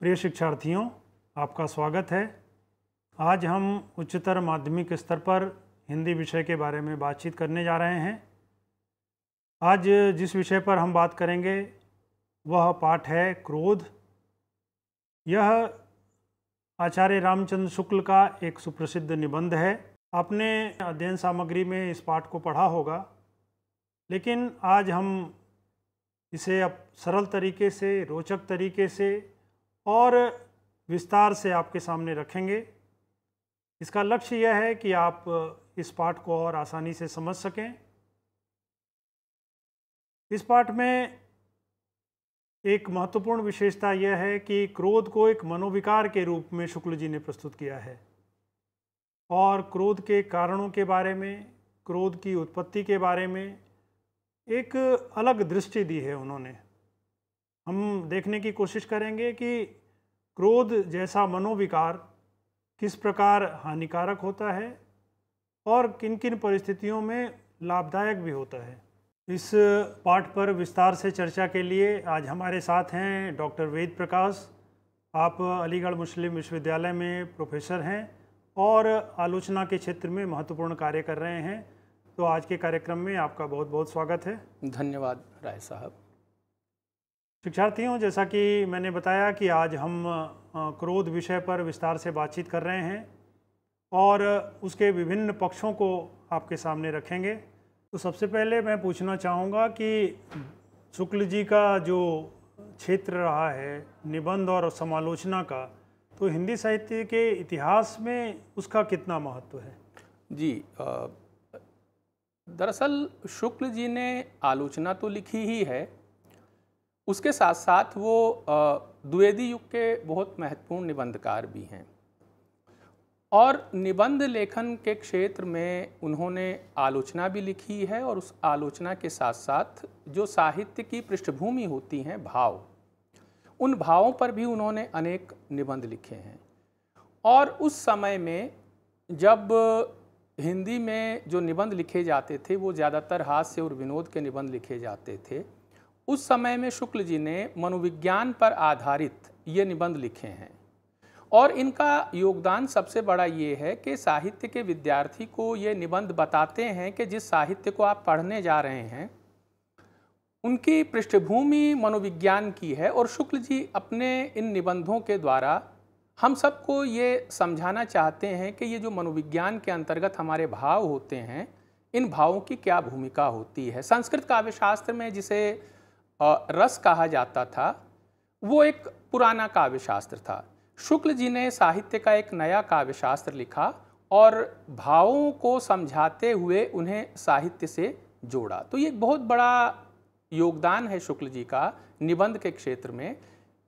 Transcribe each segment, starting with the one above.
प्रिय शिक्षार्थियों आपका स्वागत है आज हम उच्चतर माध्यमिक स्तर पर हिंदी विषय के बारे में बातचीत करने जा रहे हैं आज जिस विषय पर हम बात करेंगे वह पाठ है क्रोध यह आचार्य रामचंद्र शुक्ल का एक सुप्रसिद्ध निबंध है आपने अध्ययन सामग्री में इस पाठ को पढ़ा होगा लेकिन आज हम इसे अब सरल तरीके से रोचक तरीके से और विस्तार से आपके सामने रखेंगे इसका लक्ष्य यह है कि आप इस पाठ को और आसानी से समझ सकें इस पाठ में एक महत्वपूर्ण विशेषता यह है कि क्रोध को एक मनोविकार के रूप में शुक्ल जी ने प्रस्तुत किया है और क्रोध के कारणों के बारे में क्रोध की उत्पत्ति के बारे में एक अलग दृष्टि दी है उन्होंने हम देखने की कोशिश करेंगे कि क्रोध जैसा मनोविकार किस प्रकार हानिकारक होता है और किन किन परिस्थितियों में लाभदायक भी होता है इस पाठ पर विस्तार से चर्चा के लिए आज हमारे साथ हैं डॉक्टर वेद प्रकाश आप अलीगढ़ मुस्लिम विश्वविद्यालय में प्रोफेसर हैं और आलोचना के क्षेत्र में महत्वपूर्ण कार्य कर रहे हैं तो आज के कार्यक्रम में आपका बहुत बहुत स्वागत है धन्यवाद राय साहब शिक्षार्थियों जैसा कि मैंने बताया कि आज हम क्रोध विषय पर विस्तार से बातचीत कर रहे हैं और उसके विभिन्न पक्षों को आपके सामने रखेंगे तो सबसे पहले मैं पूछना चाहूँगा कि शुक्ल जी का जो क्षेत्र रहा है निबंध और समालोचना का तो हिंदी साहित्य के इतिहास में उसका कितना महत्व है जी दरअसल शुक्ल जी ने आलोचना तो लिखी ही है उसके साथ साथ वो द्विवेदी युग के बहुत महत्वपूर्ण निबंधकार भी हैं और निबंध लेखन के क्षेत्र में उन्होंने आलोचना भी लिखी है और उस आलोचना के साथ साथ जो साहित्य की पृष्ठभूमि होती हैं भाव उन भावों पर भी उन्होंने अनेक निबंध लिखे हैं और उस समय में जब हिंदी में जो निबंध लिखे जाते थे वो ज़्यादातर हास्य और विनोद के निबंध लिखे जाते थे उस समय में शुक्ल जी ने मनोविज्ञान पर आधारित ये निबंध लिखे हैं और इनका योगदान सबसे बड़ा ये है कि साहित्य के विद्यार्थी को ये निबंध बताते हैं कि जिस साहित्य को आप पढ़ने जा रहे हैं उनकी पृष्ठभूमि मनोविज्ञान की है और शुक्ल जी अपने इन निबंधों के द्वारा हम सबको ये समझाना चाहते हैं कि ये जो मनोविज्ञान के अंतर्गत हमारे भाव होते हैं इन भावों की क्या भूमिका होती है संस्कृत काव्यशास्त्र में जिसे रस कहा जाता था वो एक पुराना काव्य शास्त्र था शुक्ल जी ने साहित्य का एक नया काव्य शास्त्र लिखा और भावों को समझाते हुए उन्हें साहित्य से जोड़ा तो ये बहुत बड़ा योगदान है शुक्ल जी का निबंध के क्षेत्र में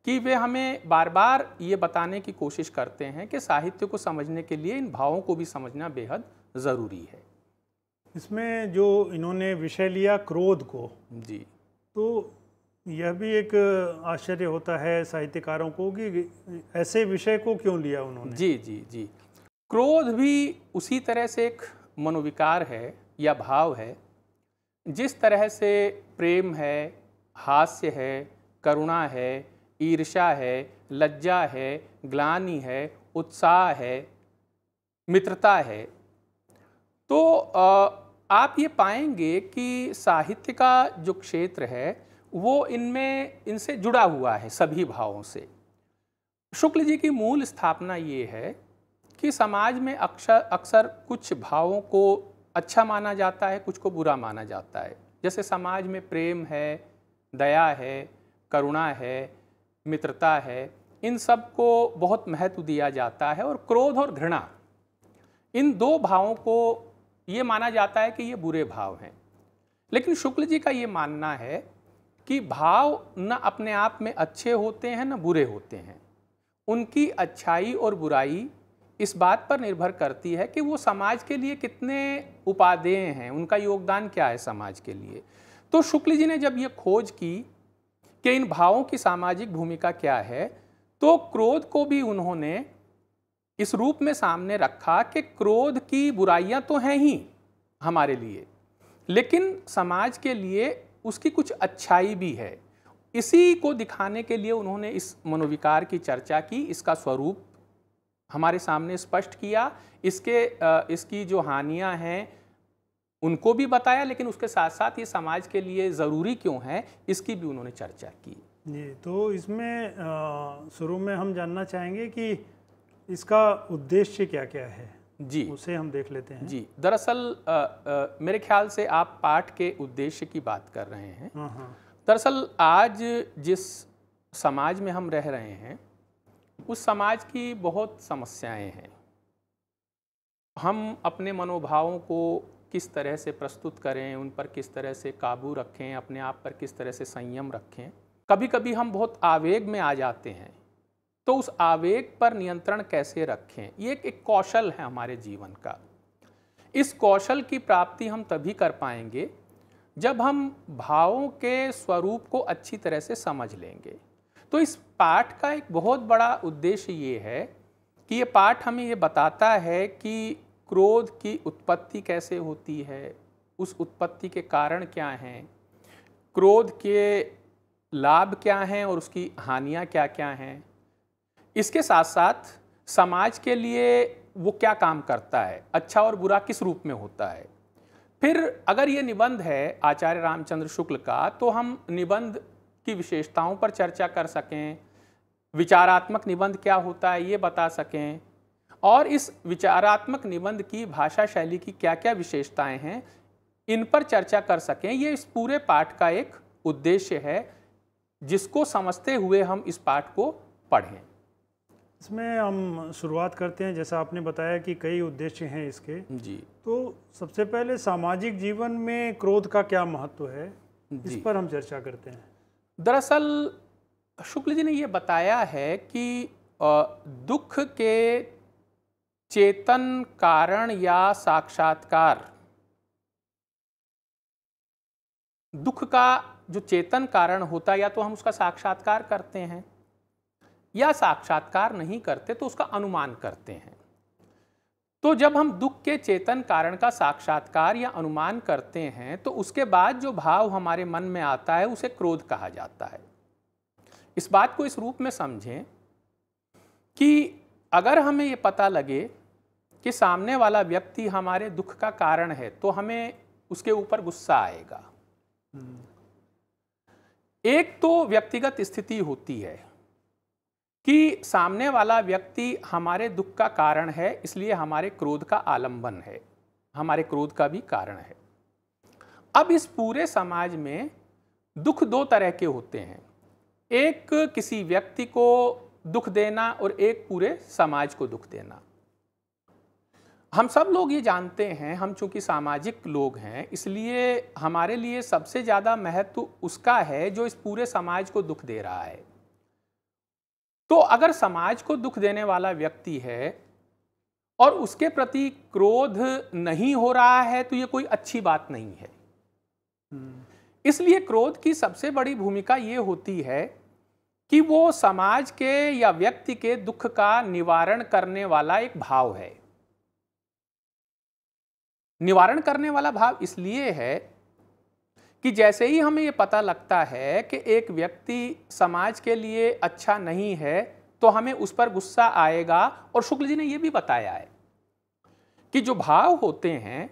कि वे हमें बार बार ये बताने की कोशिश करते हैं कि साहित्य को समझने के लिए इन भावों को भी समझना बेहद ज़रूरी है इसमें जो इन्होंने विषय लिया क्रोध को जी तो यह भी एक आश्चर्य होता है साहित्यकारों को कि ऐसे विषय को क्यों लिया उन्होंने जी जी जी क्रोध भी उसी तरह से एक मनोविकार है या भाव है जिस तरह से प्रेम है हास्य है करुणा है ईर्षा है लज्जा है ग्लानी है उत्साह है मित्रता है तो आ, आप ये पाएंगे कि साहित्य का जो क्षेत्र है वो इनमें इनसे जुड़ा हुआ है सभी भावों से शुक्ल जी की मूल स्थापना ये है कि समाज में अक्सर अक्सर कुछ भावों को अच्छा माना जाता है कुछ को बुरा माना जाता है जैसे समाज में प्रेम है दया है करुणा है मित्रता है इन सब को बहुत महत्व दिया जाता है और क्रोध और घृणा इन दो भावों को ये माना जाता है कि ये बुरे भाव हैं लेकिन शुक्ल जी का ये मानना है कि भाव न अपने आप में अच्छे होते हैं न बुरे होते हैं उनकी अच्छाई और बुराई इस बात पर निर्भर करती है कि वो समाज के लिए कितने उपादेय हैं उनका योगदान क्या है समाज के लिए तो शुक्ल जी ने जब ये खोज की कि इन भावों की सामाजिक भूमिका क्या है तो क्रोध को भी उन्होंने इस रूप में सामने रखा कि क्रोध की बुराइयां तो हैं ही हमारे लिए लेकिन समाज के लिए उसकी कुछ अच्छाई भी है इसी को दिखाने के लिए उन्होंने इस मनोविकार की चर्चा की इसका स्वरूप हमारे सामने स्पष्ट किया इसके इसकी जो हानियां हैं उनको भी बताया लेकिन उसके साथ साथ ये समाज के लिए ज़रूरी क्यों है इसकी भी उन्होंने चर्चा की जी तो इसमें शुरू में हम जानना चाहेंगे कि इसका उद्देश्य क्या क्या है जी उसे हम देख लेते हैं जी दरअसल मेरे ख्याल से आप पाठ के उद्देश्य की बात कर रहे हैं हाँ, हाँ। दरअसल आज जिस समाज में हम रह रहे हैं उस समाज की बहुत समस्याएं हैं हम अपने मनोभावों को किस तरह से प्रस्तुत करें उन पर किस तरह से काबू रखें अपने आप पर किस तरह से संयम रखें कभी कभी हम बहुत आवेग में आ जाते हैं तो उस आवेग पर नियंत्रण कैसे रखें ये एक, एक कौशल है हमारे जीवन का इस कौशल की प्राप्ति हम तभी कर पाएंगे जब हम भावों के स्वरूप को अच्छी तरह से समझ लेंगे तो इस पाठ का एक बहुत बड़ा उद्देश्य ये है कि ये पाठ हमें ये बताता है कि क्रोध की उत्पत्ति कैसे होती है उस उत्पत्ति के कारण क्या हैं क्रोध के लाभ क्या हैं और उसकी हानियाँ क्या क्या हैं इसके साथ साथ समाज के लिए वो क्या काम करता है अच्छा और बुरा किस रूप में होता है फिर अगर ये निबंध है आचार्य रामचंद्र शुक्ल का तो हम निबंध की विशेषताओं पर चर्चा कर सकें विचारात्मक निबंध क्या होता है ये बता सकें और इस विचारात्मक निबंध की भाषा शैली की क्या क्या विशेषताएं हैं इन पर चर्चा कर सकें ये इस पूरे पाठ का एक उद्देश्य है जिसको समझते हुए हम इस पाठ को पढ़ें इसमें हम शुरुआत करते हैं जैसा आपने बताया कि कई उद्देश्य हैं इसके जी तो सबसे पहले सामाजिक जीवन में क्रोध का क्या महत्व है इस पर हम चर्चा करते हैं दरअसल शुक्ल जी ने ये बताया है कि दुख के चेतन कारण या साक्षात्कार दुख का जो चेतन कारण होता है या तो हम उसका साक्षात्कार करते हैं या साक्षात्कार नहीं करते तो उसका अनुमान करते हैं तो जब हम दुख के चेतन कारण का साक्षात्कार या अनुमान करते हैं तो उसके बाद जो भाव हमारे मन में आता है उसे क्रोध कहा जाता है इस बात को इस रूप में समझें कि अगर हमें ये पता लगे कि सामने वाला व्यक्ति हमारे दुख का कारण है तो हमें उसके ऊपर गुस्सा आएगा हम्म। एक तो व्यक्तिगत स्थिति होती है कि सामने वाला व्यक्ति हमारे दुख का कारण है इसलिए हमारे क्रोध का आलंबन है हमारे क्रोध का भी कारण है अब इस पूरे समाज में दुख दो तरह के होते हैं एक किसी व्यक्ति को दुख देना और एक पूरे समाज को दुख देना हम सब लोग ये जानते हैं हम चूंकि सामाजिक लोग हैं इसलिए हमारे लिए सबसे ज़्यादा महत्व उसका है जो इस पूरे समाज को दुख दे रहा है तो अगर समाज को दुख देने वाला व्यक्ति है और उसके प्रति क्रोध नहीं हो रहा है तो ये कोई अच्छी बात नहीं है हम्म। इसलिए क्रोध की सबसे बड़ी भूमिका ये होती है कि वो समाज के या व्यक्ति के दुख का निवारण करने वाला एक भाव है निवारण करने वाला भाव इसलिए है कि जैसे ही हमें ये पता लगता है कि एक व्यक्ति समाज के लिए अच्छा नहीं है तो हमें उस पर गुस्सा आएगा और शुक्ल जी ने ये भी बताया है कि जो भाव होते हैं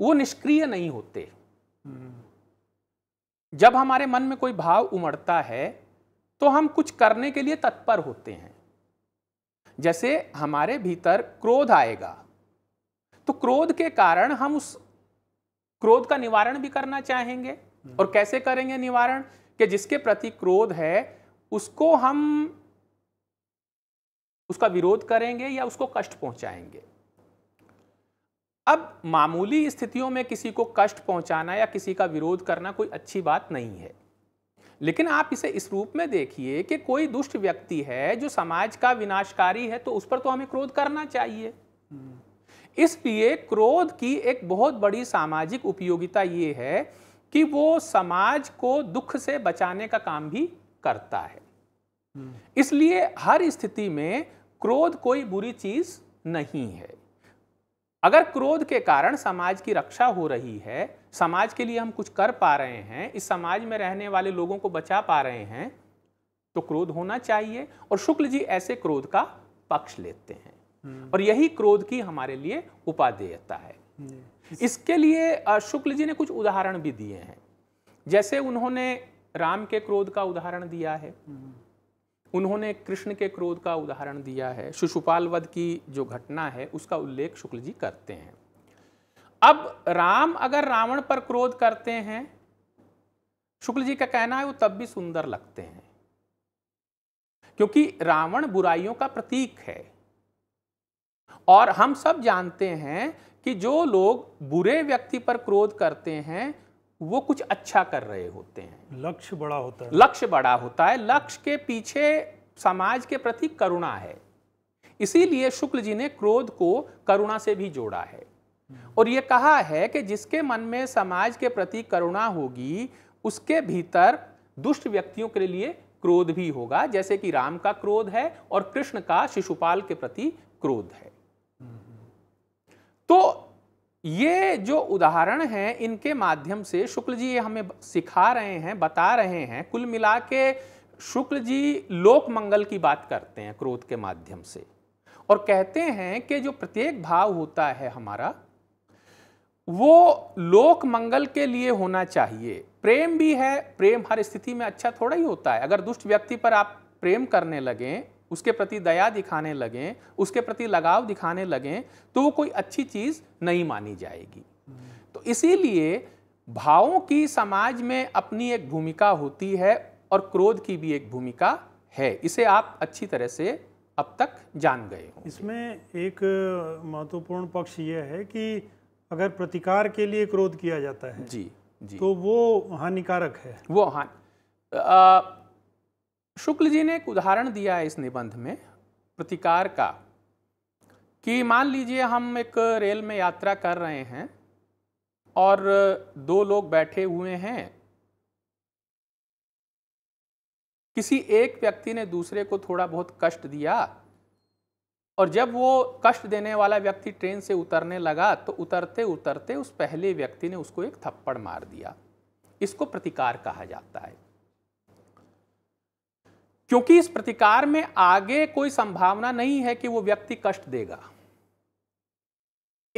वो निष्क्रिय नहीं होते हम्म। जब हमारे मन में कोई भाव उमड़ता है तो हम कुछ करने के लिए तत्पर होते हैं जैसे हमारे भीतर क्रोध आएगा तो क्रोध के कारण हम उस क्रोध का निवारण भी करना चाहेंगे हम्म। और कैसे करेंगे निवारण कि जिसके प्रति क्रोध है उसको हम उसका विरोध करेंगे या उसको कष्ट पहुंचाएंगे अब मामूली स्थितियों में किसी को कष्ट पहुंचाना या किसी का विरोध करना कोई अच्छी बात नहीं है लेकिन आप इसे इस रूप में देखिए कि कोई दुष्ट व्यक्ति है जो समाज का विनाशकारी है तो उस पर तो हमें क्रोध करना चाहिए हम्म। इसलिए क्रोध की एक बहुत बड़ी सामाजिक उपयोगिता ये है कि वो समाज को दुख से बचाने का काम भी करता है इसलिए हर स्थिति में क्रोध कोई बुरी चीज नहीं है अगर क्रोध के कारण समाज की रक्षा हो रही है समाज के लिए हम कुछ कर पा रहे हैं इस समाज में रहने वाले लोगों को बचा पा रहे हैं तो क्रोध होना चाहिए और शुक्ल जी ऐसे क्रोध का पक्ष लेते हैं हम्म। और यही क्रोध की हमारे लिए उपादेयता है इसके लिए शुक्ल जी ने कुछ उदाहरण भी दिए हैं जैसे उन्होंने राम के क्रोध का उदाहरण दिया है उन्होंने कृष्ण के क्रोध का उदाहरण दिया है शिशुपाल वध की जो घटना है उसका उल्लेख शुक्ल जी करते हैं अब राम अगर रावण पर क्रोध करते हैं शुक्ल जी का कहना है वो तब भी सुंदर लगते हैं क्योंकि रावण बुराइयों का प्रतीक है और हम सब जानते हैं कि जो लोग बुरे व्यक्ति पर क्रोध करते हैं वो कुछ अच्छा कर रहे होते हैं लक्ष्य बड़ा होता है लक्ष्य बड़ा होता है लक्ष्य के पीछे समाज के प्रति करुणा है इसीलिए शुक्ल जी ने क्रोध को करुणा से भी जोड़ा है और ये कहा है कि जिसके मन में समाज के प्रति करुणा होगी उसके भीतर दुष्ट व्यक्तियों के लिए क्रोध भी होगा जैसे कि राम का क्रोध है और कृष्ण का शिशुपाल के प्रति क्रोध है तो ये जो उदाहरण हैं इनके माध्यम से शुक्ल जी ये हमें सिखा रहे हैं बता रहे हैं कुल मिला के शुक्ल जी लोक मंगल की बात करते हैं क्रोध के माध्यम से और कहते हैं कि जो प्रत्येक भाव होता है हमारा वो लोक मंगल के लिए होना चाहिए प्रेम भी है प्रेम हर स्थिति में अच्छा थोड़ा ही होता है अगर दुष्ट व्यक्ति पर आप प्रेम करने लगें उसके प्रति दया दिखाने लगें उसके प्रति लगाव दिखाने लगें तो वो कोई अच्छी चीज़ नहीं मानी जाएगी तो इसीलिए भावों की समाज में अपनी एक भूमिका होती है और क्रोध की भी एक भूमिका है इसे आप अच्छी तरह से अब तक जान गए हो इसमें एक महत्वपूर्ण पक्ष यह है कि अगर प्रतिकार के लिए क्रोध किया जाता है जी जी तो वो हानिकारक है वो हानि शुक्ल जी ने एक उदाहरण दिया है इस निबंध में प्रतिकार का कि मान लीजिए हम एक रेल में यात्रा कर रहे हैं और दो लोग बैठे हुए हैं किसी एक व्यक्ति ने दूसरे को थोड़ा बहुत कष्ट दिया और जब वो कष्ट देने वाला व्यक्ति ट्रेन से उतरने लगा तो उतरते उतरते उस पहले व्यक्ति ने उसको एक थप्पड़ मार दिया इसको प्रतिकार कहा जाता है क्योंकि इस प्रतिकार में आगे कोई संभावना नहीं है कि वो व्यक्ति कष्ट देगा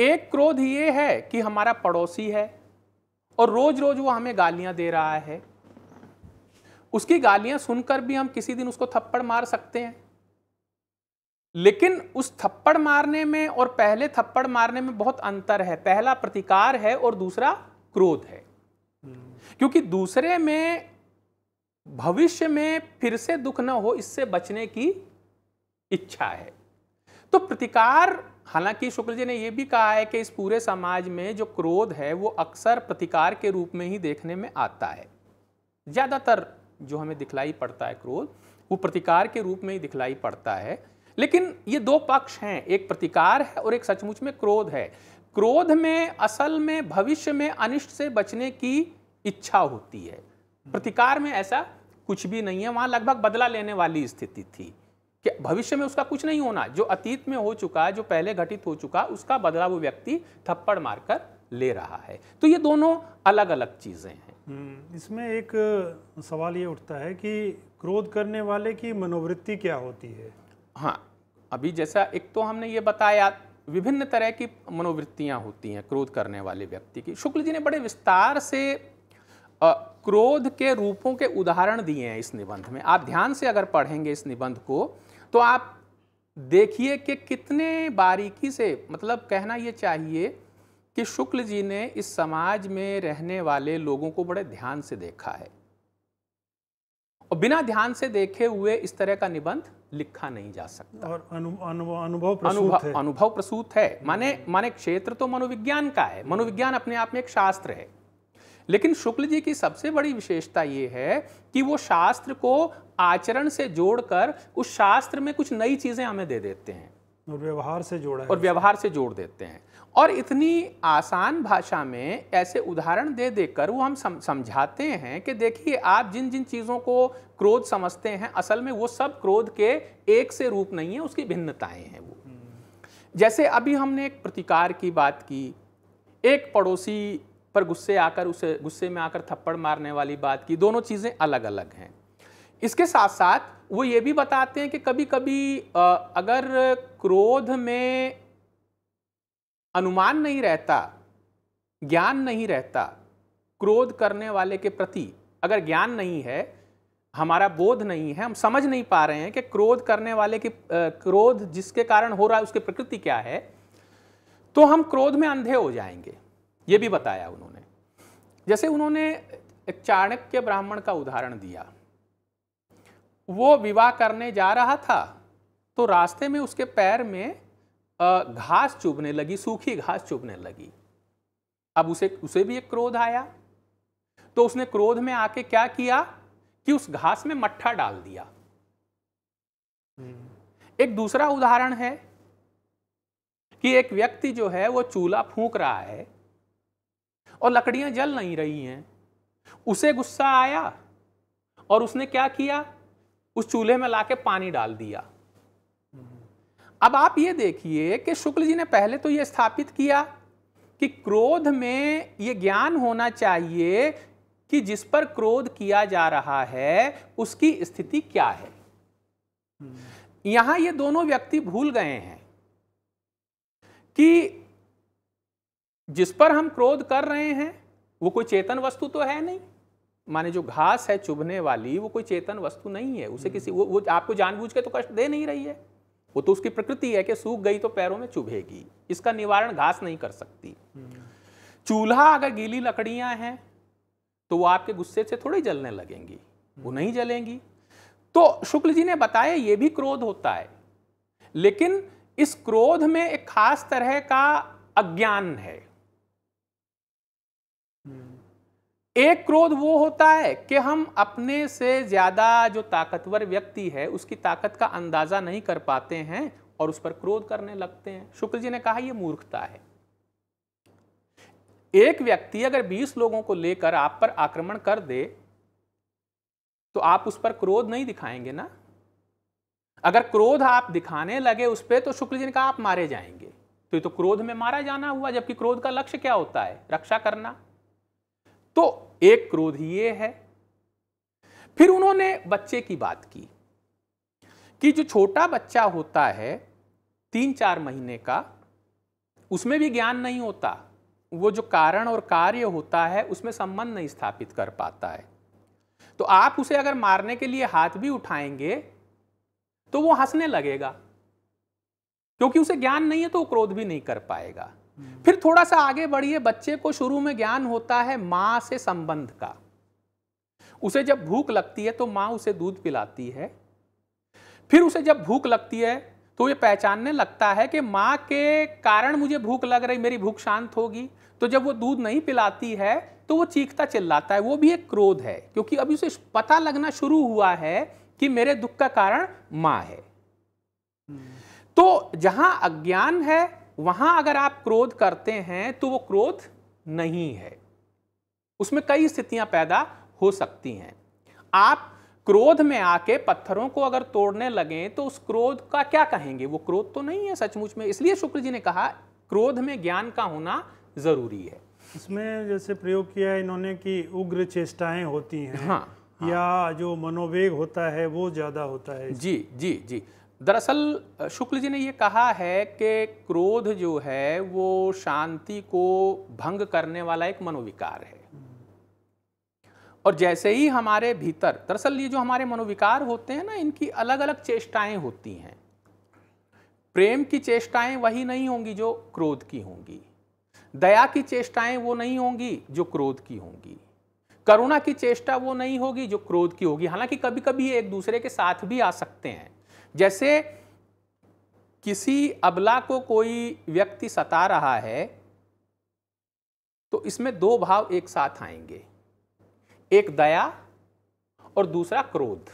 एक क्रोध ये है कि हमारा पड़ोसी है और रोज रोज वो हमें गालियां दे रहा है उसकी गालियां सुनकर भी हम किसी दिन उसको थप्पड़ मार सकते हैं लेकिन उस थप्पड़ मारने में और पहले थप्पड़ मारने में बहुत अंतर है पहला प्रतिकार है और दूसरा क्रोध है हम्म। क्योंकि दूसरे में भविष्य में फिर से दुख न हो इससे बचने की इच्छा है तो प्रतिकार हालांकि शुक्ल जी ने यह भी कहा है कि इस पूरे समाज में जो क्रोध है वो अक्सर प्रतिकार के रूप में ही देखने में आता है ज़्यादातर जो हमें दिखलाई पड़ता है क्रोध वो प्रतिकार के रूप में ही दिखलाई पड़ता है लेकिन ये दो पक्ष हैं एक प्रतिकार है और एक सचमुच में क्रोध है क्रोध में असल में भविष्य में अनिष्ट से बचने की इच्छा होती है प्रतिकार में ऐसा कुछ भी नहीं है वहाँ लगभग बदला लेने वाली स्थिति थी कि भविष्य में उसका कुछ नहीं होना जो अतीत में हो चुका जो पहले घटित हो चुका उसका बदला वो व्यक्ति थप्पड़ मारकर ले रहा है तो ये दोनों अलग अलग चीज़ें हैं हम्म, इसमें एक सवाल ये उठता है कि क्रोध करने वाले की मनोवृत्ति क्या होती है हाँ अभी जैसा एक तो हमने ये बताया विभिन्न तरह की मनोवृत्तियाँ होती हैं क्रोध करने वाले व्यक्ति की शुक्ल जी ने बड़े विस्तार से क्रोध के रूपों के उदाहरण दिए हैं इस निबंध में आप ध्यान से अगर पढ़ेंगे इस निबंध को तो आप देखिए कि कितने बारीकी से मतलब कहना ये चाहिए कि शुक्ल जी ने इस समाज में रहने वाले लोगों को बड़े ध्यान से देखा है और बिना ध्यान से देखे हुए इस तरह का निबंध लिखा नहीं जा सकता और अनु, अनु, अनुभव अनुभव प्रसूत है माने माने क्षेत्र तो मनोविज्ञान का है मनोविज्ञान अपने आप में एक शास्त्र है लेकिन शुक्ल जी की सबसे बड़ी विशेषता ये है कि वो शास्त्र को आचरण से जोड़कर उस शास्त्र में कुछ नई चीज़ें हमें दे देते हैं और व्यवहार से जोड़ा और व्यवहार से जोड़ देते हैं और इतनी आसान भाषा में ऐसे उदाहरण दे देकर वो हम समझाते हैं कि देखिए आप जिन जिन चीज़ों को क्रोध समझते हैं असल में वो सब क्रोध के एक से रूप नहीं है उसकी भिन्नताएं हैं वो हम्म। जैसे अभी हमने एक प्रतिकार की बात की एक पड़ोसी पर गुस्से आकर उसे गुस्से में आकर थप्पड़ मारने वाली बात की दोनों चीज़ें अलग अलग हैं इसके साथ साथ वो ये भी बताते हैं कि कभी कभी अगर क्रोध में अनुमान नहीं रहता ज्ञान नहीं रहता क्रोध करने वाले के प्रति अगर ज्ञान नहीं है हमारा बोध नहीं है हम समझ नहीं पा रहे हैं कि क्रोध करने वाले की क्रोध जिसके कारण हो रहा है उसकी प्रकृति क्या है तो हम क्रोध में अंधे हो जाएंगे ये भी बताया उन्होंने जैसे उन्होंने एक चाणक्य ब्राह्मण का उदाहरण दिया वो विवाह करने जा रहा था तो रास्ते में उसके पैर में घास चुभने लगी सूखी घास चुभने लगी अब उसे उसे भी एक क्रोध आया तो उसने क्रोध में आके क्या किया कि उस घास में मट्ठा डाल दिया हम्म। एक दूसरा उदाहरण है कि एक व्यक्ति जो है वो चूल्हा फूंक रहा है और लकड़ियां जल नहीं रही हैं उसे गुस्सा आया और उसने क्या किया उस चूल्हे में लाके पानी डाल दिया अब आप ये देखिए कि शुक्ल जी ने पहले तो ये स्थापित किया कि क्रोध में ये ज्ञान होना चाहिए कि जिस पर क्रोध किया जा रहा है उसकी स्थिति क्या है हम्म। यहां ये दोनों व्यक्ति भूल गए हैं कि जिस पर हम क्रोध कर रहे हैं वो कोई चेतन वस्तु तो है नहीं माने जो घास है चुभने वाली वो कोई चेतन वस्तु नहीं है उसे किसी वो, वो आपको जानबूझ के तो कष्ट दे नहीं रही है वो तो उसकी प्रकृति है कि सूख गई तो पैरों में चुभेगी इसका निवारण घास नहीं कर सकती चूल्हा अगर गीली लकड़ियां हैं तो वो आपके गुस्से से थोड़ी जलने लगेंगी वो नहीं जलेंगी तो शुक्ल जी ने बताया ये भी क्रोध होता है लेकिन इस क्रोध में एक खास तरह का अज्ञान है एक क्रोध वो होता है कि हम अपने से ज़्यादा जो ताकतवर व्यक्ति है उसकी ताकत का अंदाज़ा नहीं कर पाते हैं और उस पर क्रोध करने लगते हैं शुक्ल जी ने कहा यह मूर्खता है एक व्यक्ति अगर 20 लोगों को लेकर आप पर आक्रमण कर दे तो आप उस पर क्रोध नहीं दिखाएंगे ना अगर क्रोध आप दिखाने लगे उस पर तो शुक्ल जी ने कहा आप मारे जाएंगे तो ये तो क्रोध में मारा जाना हुआ जबकि क्रोध का लक्ष्य क्या होता है रक्षा करना तो एक क्रोध ये है फिर उन्होंने बच्चे की बात की कि जो छोटा बच्चा होता है तीन चार महीने का उसमें भी ज्ञान नहीं होता वो जो कारण और कार्य होता है उसमें संबंध नहीं स्थापित कर पाता है तो आप उसे अगर मारने के लिए हाथ भी उठाएंगे तो वो हंसने लगेगा क्योंकि उसे ज्ञान नहीं है तो वो क्रोध भी नहीं कर पाएगा फिर थोड़ा सा आगे बढ़िए बच्चे को शुरू में ज्ञान होता है माँ से संबंध का उसे जब भूख लगती है तो माँ उसे दूध पिलाती है फिर उसे जब भूख लगती है तो ये पहचानने लगता है कि माँ के कारण मुझे भूख लग रही मेरी भूख शांत होगी तो जब वो दूध नहीं पिलाती है तो वो चीखता चिल्लाता है वो भी एक क्रोध है क्योंकि अभी उसे पता लगना शुरू हुआ है कि मेरे दुख का कारण माँ है तो जहां अज्ञान है वहां अगर आप क्रोध करते हैं तो वो क्रोध नहीं है उसमें कई स्थितियां पैदा हो सकती हैं आप क्रोध में आके पत्थरों को अगर तोड़ने लगे तो उस क्रोध का क्या कहेंगे वो क्रोध तो नहीं है सचमुच में इसलिए शुक्र जी ने कहा क्रोध में ज्ञान का होना जरूरी है इसमें जैसे प्रयोग किया है इन्होंने कि उग्र चेष्टाएं होती हैं हाँ, हाँ या जो मनोवेग होता है वो ज्यादा होता है जी जी जी दरअसल शुक्ल जी ने ये कहा है कि क्रोध जो है वो शांति को भंग करने वाला एक मनोविकार है और जैसे ही हमारे भीतर दरअसल ये जो हमारे मनोविकार होते हैं ना इनकी अलग अलग चेष्टाएं होती हैं प्रेम की चेष्टाएं वही नहीं होंगी जो क्रोध की होंगी दया की चेष्टाएं वो नहीं होंगी जो क्रोध की होंगी करुणा की चेष्टा वो नहीं होगी जो क्रोध की होगी हालांकि कभी कभी एक दूसरे के साथ भी आ सकते हैं जैसे किसी अबला को कोई व्यक्ति सता रहा है तो इसमें दो भाव एक साथ आएंगे एक दया और दूसरा क्रोध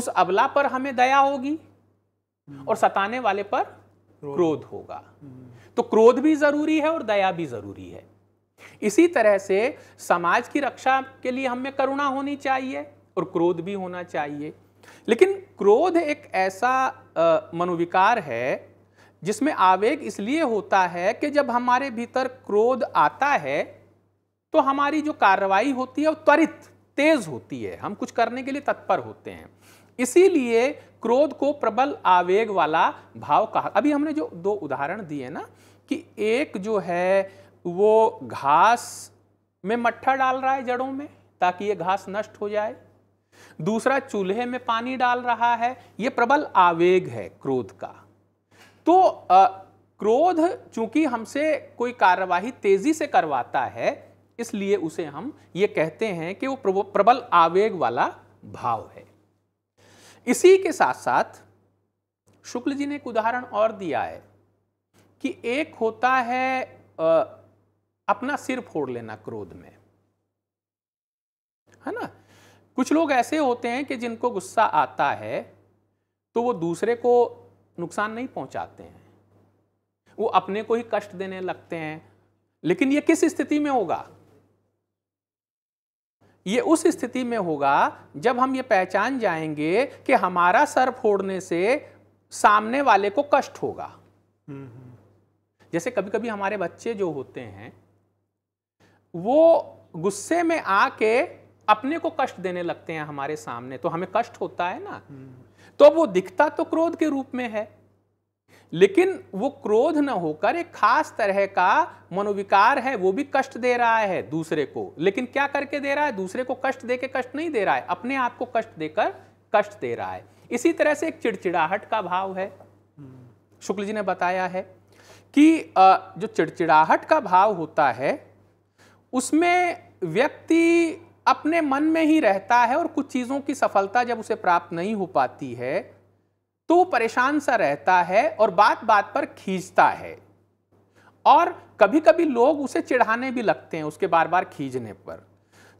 उस अबला पर हमें दया होगी हम्म। और सताने वाले पर क्रोध होगा हम्म। तो क्रोध भी जरूरी है और दया भी जरूरी है इसी तरह से समाज की रक्षा के लिए हमें करुणा होनी चाहिए और क्रोध भी होना चाहिए लेकिन क्रोध एक ऐसा मनोविकार है जिसमें आवेग इसलिए होता है कि जब हमारे भीतर क्रोध आता है तो हमारी जो कार्रवाई होती है वो त्वरित तेज होती है हम कुछ करने के लिए तत्पर होते हैं इसीलिए क्रोध को प्रबल आवेग वाला भाव कहा अभी हमने जो दो उदाहरण दिए ना कि एक जो है वो घास में मट्ठा डाल रहा है जड़ों में ताकि ये घास नष्ट हो जाए दूसरा चूल्हे में पानी डाल रहा है ये प्रबल आवेग है क्रोध का तो आ, क्रोध चूंकि हमसे कोई कार्यवाही तेजी से करवाता है इसलिए उसे हम ये कहते हैं कि वो प्रबल आवेग वाला भाव है इसी के साथ साथ शुक्ल जी ने एक उदाहरण और दिया है कि एक होता है आ, अपना सिर फोड़ लेना क्रोध में है ना कुछ लोग ऐसे होते हैं कि जिनको गुस्सा आता है तो वो दूसरे को नुकसान नहीं पहुंचाते हैं वो अपने को ही कष्ट देने लगते हैं लेकिन ये किस स्थिति में होगा ये उस स्थिति में होगा जब हम ये पहचान जाएंगे कि हमारा सर फोड़ने से सामने वाले को कष्ट होगा जैसे कभी कभी हमारे बच्चे जो होते हैं वो गुस्से में आके अपने को कष्ट देने लगते हैं हमारे सामने तो हमें कष्ट होता है ना हम्म। तो वो दिखता तो क्रोध के रूप में है लेकिन वो क्रोध न होकर एक खास तरह का मनोविकार है वो भी कष्ट दे रहा है दूसरे को लेकिन क्या करके दे रहा है दूसरे को कष्ट देके कष्ट नहीं दे रहा है अपने आप को कष्ट देकर कष्ट दे रहा है इसी तरह से एक चिड़चिड़ाहट का भाव है हम्म। शुक्ल जी ने बताया है कि जो चिड़चिड़ाहट का भाव होता है उसमें व्यक्ति अपने मन में ही रहता है और कुछ चीज़ों की सफलता जब उसे प्राप्त नहीं हो पाती है तो परेशान सा रहता है और बात बात पर खींचता है और कभी कभी लोग उसे चिढ़ाने भी लगते हैं उसके बार बार खींचने पर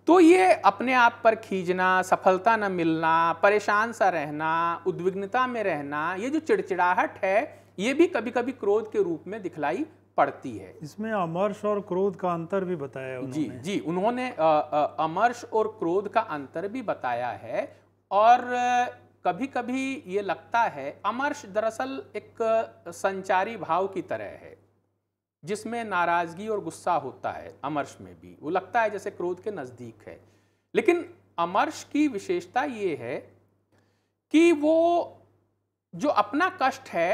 तो ये अपने आप पर खींचना सफलता न मिलना परेशान सा रहना उद्विग्नता में रहना ये जो चिड़चिड़ाहट है ये भी कभी कभी क्रोध के रूप में दिखलाई पड़ती है इसमें अमर्श और क्रोध का अंतर भी बताया उन्होंने। जी जी उन्होंने अमर्श और क्रोध का अंतर भी बताया है और कभी कभी ये लगता है अमर्श दरअसल एक संचारी भाव की तरह है जिसमें नाराज़गी और गुस्सा होता है अमर्श में भी वो लगता है जैसे क्रोध के नज़दीक है लेकिन अमर्श की विशेषता ये है कि वो जो अपना कष्ट है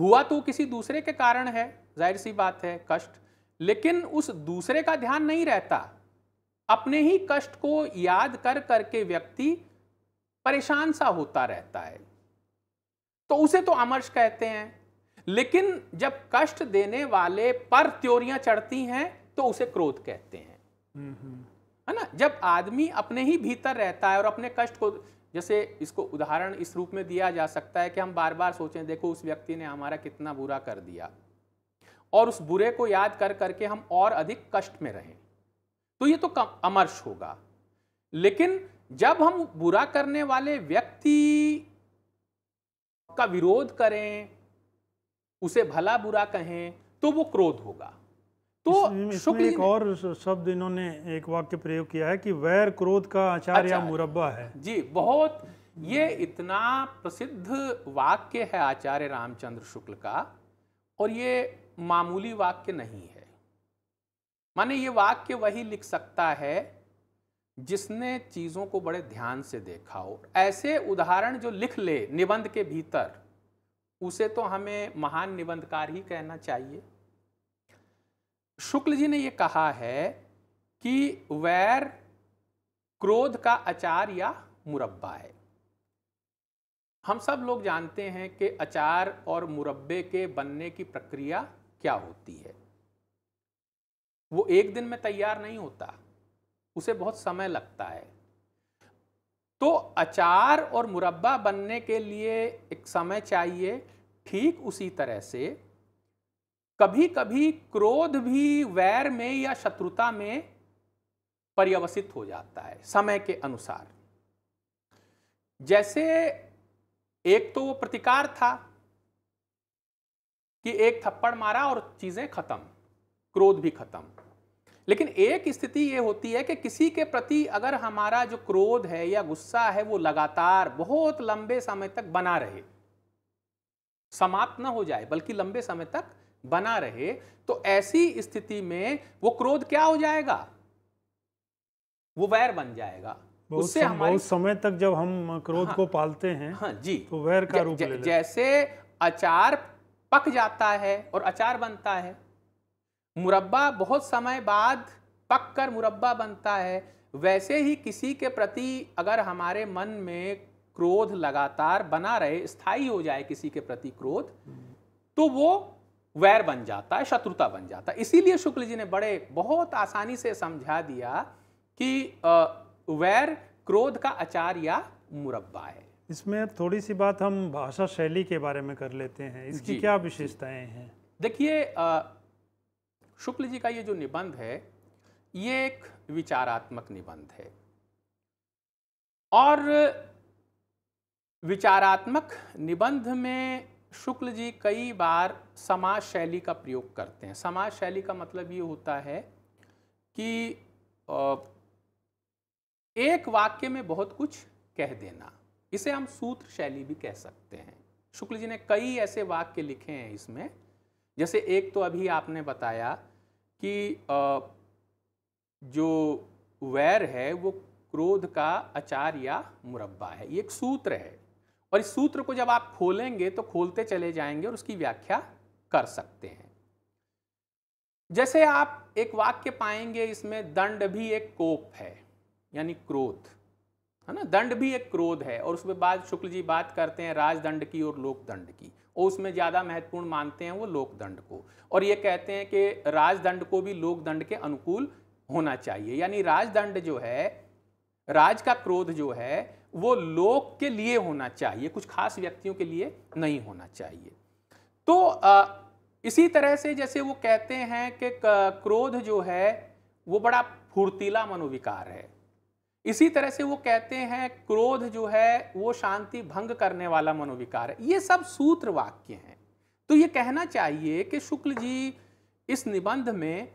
हुआ तो किसी दूसरे के कारण है जाहिर सी बात है कष्ट लेकिन उस दूसरे का ध्यान नहीं रहता अपने ही कष्ट को याद कर करके व्यक्ति परेशान सा होता रहता है तो उसे तो अमर्श कहते हैं लेकिन जब कष्ट देने वाले पर त्योरियां चढ़ती हैं तो उसे क्रोध कहते हैं हम्म, हम्म। है ना जब आदमी अपने ही भीतर रहता है और अपने कष्ट को जैसे इसको उदाहरण इस रूप में दिया जा सकता है कि हम बार बार सोचें देखो उस व्यक्ति ने हमारा कितना बुरा कर दिया और उस बुरे को याद कर करके हम और अधिक कष्ट में रहें तो ये तो अमर्श होगा लेकिन जब हम बुरा करने वाले व्यक्ति का विरोध करें उसे भला बुरा कहें तो वो क्रोध होगा तो शुक्ल एक और शब्द इन्होंने एक वाक्य प्रयोग किया है कि वैर क्रोध का आचार या अच्छा। मुरब्बा है जी बहुत ये इतना प्रसिद्ध वाक्य है आचार्य रामचंद्र शुक्ल का और ये मामूली वाक्य नहीं है माने ये वाक्य वही लिख सकता है जिसने चीज़ों को बड़े ध्यान से देखा हो ऐसे उदाहरण जो लिख ले निबंध के भीतर उसे तो हमें महान निबंधकार ही कहना चाहिए शुक्ल जी ने यह कहा है कि वैर क्रोध का अचार या मुरब्बा है हम सब लोग जानते हैं कि अचार और मुरब्बे के बनने की प्रक्रिया क्या होती है वो एक दिन में तैयार नहीं होता उसे बहुत समय लगता है तो अचार और मुरब्बा बनने के लिए एक समय चाहिए ठीक उसी तरह से कभी कभी क्रोध भी वैर में या शत्रुता में पर्यवसित हो जाता है समय के अनुसार जैसे एक तो वो प्रतिकार था कि एक थप्पड़ मारा और चीजें खत्म क्रोध भी खत्म लेकिन एक स्थिति ये होती है कि किसी के प्रति अगर हमारा जो क्रोध है या गुस्सा है वो लगातार बहुत लंबे समय तक बना रहे समाप्त ना हो जाए बल्कि लंबे समय तक बना रहे तो ऐसी स्थिति में वो क्रोध क्या हो जाएगा वो वैर बन जाएगा उससे सम, हमारे समय तक जब हम क्रोध हाँ, को पालते हैं हाँ, जी तो वैर का रूप ज, ज, जैसे अचार पक जाता है और अचार बनता है मुरब्बा बहुत समय बाद पक कर मुरब्बा बनता है वैसे ही किसी के प्रति अगर हमारे मन में क्रोध लगातार बना रहे स्थायी हो जाए किसी के प्रति क्रोध तो वो वैर बन जाता है शत्रुता बन जाता है इसीलिए शुक्ल जी ने बड़े बहुत आसानी से समझा दिया कि वैर क्रोध का आचार या मुरब्बा है इसमें थोड़ी सी बात हम भाषा शैली के बारे में कर लेते हैं इसकी क्या विशेषताएं हैं देखिए शुक्ल जी का ये जो निबंध है ये एक विचारात्मक निबंध है और विचारात्मक निबंध में शुक्ल जी कई बार समाज शैली का प्रयोग करते हैं समाज शैली का मतलब ये होता है कि एक वाक्य में बहुत कुछ कह देना इसे हम सूत्र शैली भी कह सकते हैं शुक्ल जी ने कई ऐसे वाक्य लिखे हैं इसमें जैसे एक तो अभी आपने बताया कि जो वैर है वो क्रोध का अचार या मुरब्बा है ये एक सूत्र है और इस सूत्र को जब आप खोलेंगे तो खोलते चले जाएंगे और उसकी व्याख्या कर सकते हैं जैसे आप एक वाक्य पाएंगे इसमें दंड भी एक कोप है यानी क्रोध है ना दंड भी एक क्रोध है और उसमें बाद शुक्ल जी बात करते हैं राजदंड की और लोकदंड की और उसमें ज़्यादा महत्वपूर्ण मानते हैं वो लोकदंड को और ये कहते हैं कि राजदंड को भी लोकदंड के अनुकूल होना चाहिए यानी राजदंड जो है राज का क्रोध जो है वो लोग के लिए होना चाहिए कुछ खास व्यक्तियों के लिए नहीं होना चाहिए तो आ, इसी तरह से जैसे वो कहते हैं कि क्रोध जो है वो बड़ा फुर्तीला मनोविकार है इसी तरह से वो कहते हैं क्रोध जो है वो शांति भंग करने वाला मनोविकार है ये सब सूत्र वाक्य हैं तो ये कहना चाहिए कि शुक्ल जी इस निबंध में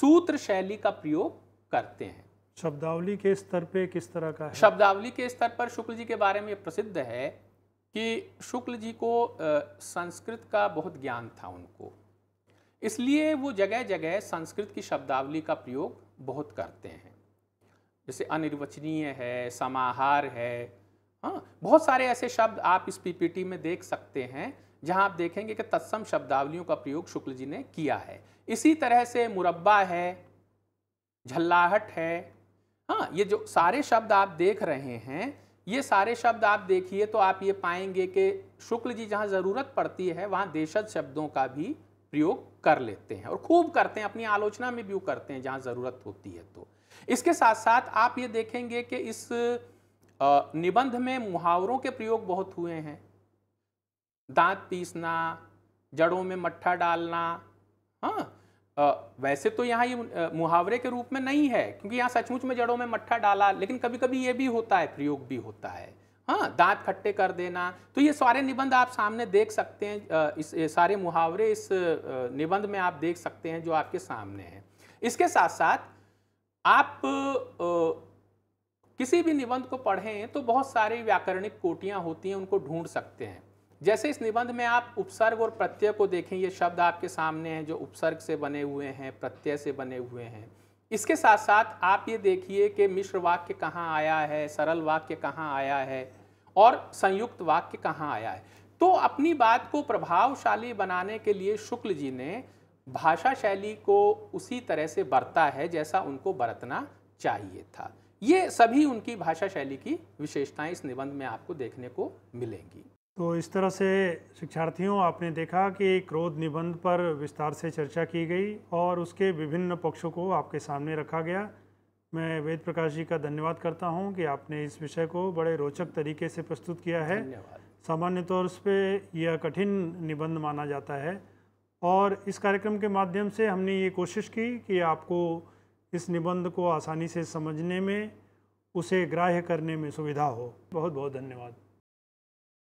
सूत्र शैली का प्रयोग करते हैं शब्दावली के स्तर पे किस तरह का है शब्दावली के स्तर पर शुक्ल जी के बारे में प्रसिद्ध है कि शुक्ल जी को संस्कृत का बहुत ज्ञान था उनको इसलिए वो जगह जगह संस्कृत की शब्दावली का प्रयोग बहुत करते हैं जैसे अनिर्वचनीय है समाहार है हाँ बहुत सारे ऐसे शब्द आप इस पीपीटी में देख सकते हैं जहां आप देखेंगे कि तत्सम शब्दावलियों का प्रयोग शुक्ल जी ने किया है इसी तरह से मुरब्बा है झल्लाहट है हाँ ये जो सारे शब्द आप देख रहे हैं ये सारे शब्द आप देखिए तो आप ये पाएंगे कि शुक्ल जी जहाँ ज़रूरत पड़ती है वहाँ देशज शब्दों का भी प्रयोग कर लेते हैं और खूब करते हैं अपनी आलोचना में भी करते हैं जहाँ ज़रूरत होती है तो इसके साथ साथ आप ये देखेंगे कि इस निबंध में मुहावरों के प्रयोग बहुत हुए हैं दांत पीसना जड़ों में मट्ठा डालना हाँ वैसे तो यहाँ ये मुहावरे के रूप में नहीं है क्योंकि यहाँ सचमुच में जड़ों में मट्ठा डाला लेकिन कभी कभी ये भी होता है प्रयोग भी होता है हाँ दांत खट्टे कर देना तो ये सारे निबंध आप सामने देख सकते हैं इस सारे मुहावरे इस निबंध में आप देख सकते हैं जो आपके सामने हैं इसके साथ साथ आप किसी भी निबंध को पढ़ें तो बहुत सारी व्याकरणिक कोटियाँ होती हैं उनको ढूंढ सकते हैं जैसे इस निबंध में आप उपसर्ग और प्रत्यय को देखें ये शब्द आपके सामने हैं जो उपसर्ग से बने हुए हैं प्रत्यय से बने हुए हैं इसके साथ साथ आप ये देखिए कि मिश्र वाक्य कहाँ आया है सरल वाक्य कहाँ आया है और संयुक्त वाक्य कहाँ आया है तो अपनी बात को प्रभावशाली बनाने के लिए शुक्ल जी ने भाषा शैली को उसी तरह से बरता है जैसा उनको बरतना चाहिए था ये सभी उनकी भाषा शैली की विशेषताएं इस निबंध में आपको देखने को मिलेंगी तो इस तरह से शिक्षार्थियों आपने देखा कि क्रोध निबंध पर विस्तार से चर्चा की गई और उसके विभिन्न पक्षों को आपके सामने रखा गया मैं वेद प्रकाश जी का धन्यवाद करता हूं कि आपने इस विषय को बड़े रोचक तरीके से प्रस्तुत किया है सामान्य तौर पे यह कठिन निबंध माना जाता है और इस कार्यक्रम के माध्यम से हमने ये कोशिश की कि आपको इस निबंध को आसानी से समझने में उसे ग्राह्य करने में सुविधा हो बहुत बहुत धन्यवाद